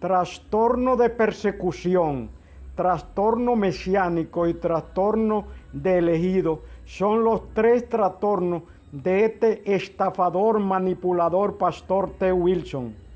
trastorno de persecución, trastorno mesiánico y trastorno de elegido son los tres trastornos de este estafador, manipulador, pastor T. Wilson.